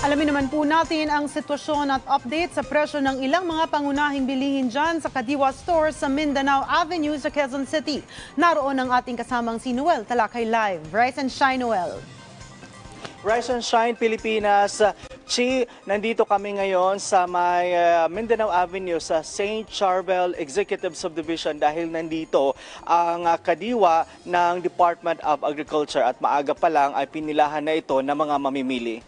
Alamin naman po natin ang sitwasyon at update sa presyo ng ilang mga pangunahing bilihin dyan sa Kadiwa Store sa Mindanao Avenue sa Quezon City. Naroon ang ating kasamang si Noel Talakay Live. Rise and shine, Noel. Rise and Shine Pilipinas. Chi, nandito kami ngayon sa may uh, Mindanao Avenue sa St. Charbel Executive Subdivision dahil nandito ang uh, kadiwa ng Department of Agriculture at maaga pa lang ay pinilahan na ito ng mga mamimili.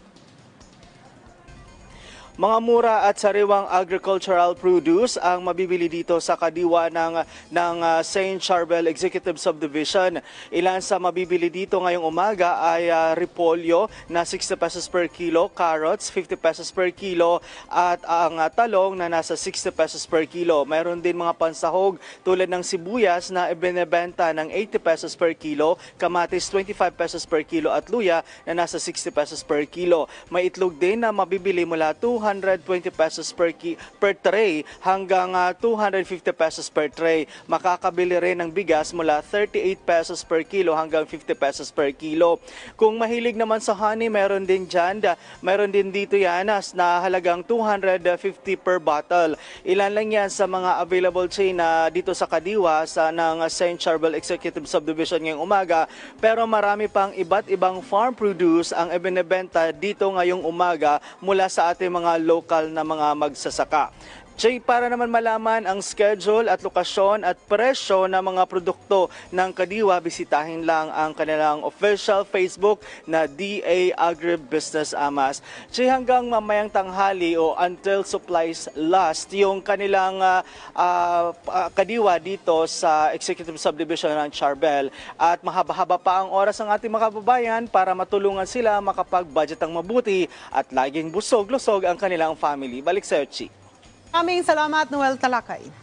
Mga mura at sariwang agricultural produce ang mabibili dito sa kadiwa ng, ng ah, St. Charbel Executive Subdivision. Ilan sa mabibili dito ngayong umaga ay uh, repolyo na 60 pesos per kilo, carrots 50 pesos per kilo at ang uh, talong na nasa 60 pesos per kilo. Mayroon din mga pansahog tulad ng sibuyas na ibinebenta ng 80 pesos per kilo, kamatis 25 pesos per kilo at luya na nasa 60 pesos per kilo. May itlog din na mabibili mula 200 220 pesos per, ki- per tray hanggang uh, ah, 250 pesos per tray. Makakabili rin ng bigas mula 38 pesos per kilo hanggang 50 pesos per kilo. Kung mahilig naman sa honey, meron din dyan. Da, meron din dito yan as na halagang 250 per bottle. Ilan lang yan sa mga available chain na uh, dito sa Kadiwa sa ng St. Charbel Executive Subdivision ngayong umaga. Pero marami pang iba't ibang farm produce ang ibinebenta dito ngayong umaga mula sa ating mga local na mga magsasaka. Jay, para naman malaman ang schedule at lokasyon at presyo ng mga produkto ng Kadiwa, bisitahin lang ang kanilang official Facebook na DA Agribusiness Amas. Jay, hanggang mamayang tanghali o until supplies last, yung kanilang uh, uh, Kadiwa dito sa Executive Subdivision ng Charbel. At mahaba-haba pa ang oras ng ating makababayan para matulungan sila makapag-budget ang mabuti at laging busog-lusog ang kanilang family. Balik sa Chi. Aming salamat, Noel Talakay.